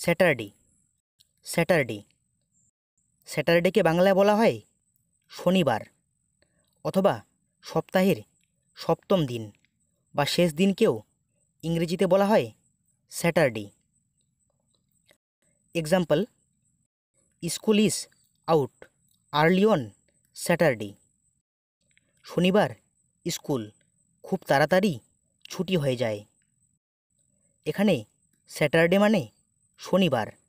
Saturday Saturday স্যাটারডেকে বাংলায় বলা হয় শনিবার অথবা সপ্তাহের সপ্তম দিন বা শেষ দিনকেও ইংরেজিতে বলা হয় Saturday example school is out early on Saturday শনিবার স্কুল খুব তাড়াতাড়ি ছুটি হয়ে যায় এখানে স্যাটারডে মানে শনিবার